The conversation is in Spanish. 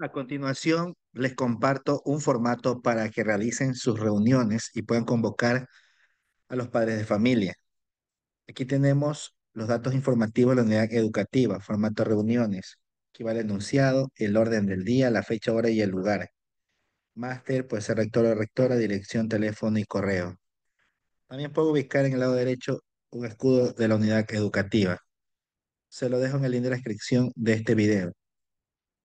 A continuación, les comparto un formato para que realicen sus reuniones y puedan convocar a los padres de familia. Aquí tenemos los datos informativos de la unidad educativa, formato reuniones, que va el enunciado, el orden del día, la fecha, hora y el lugar. Máster puede ser rector o rectora, dirección, teléfono y correo. También puedo ubicar en el lado derecho un escudo de la unidad educativa. Se lo dejo en el link de la descripción de este video.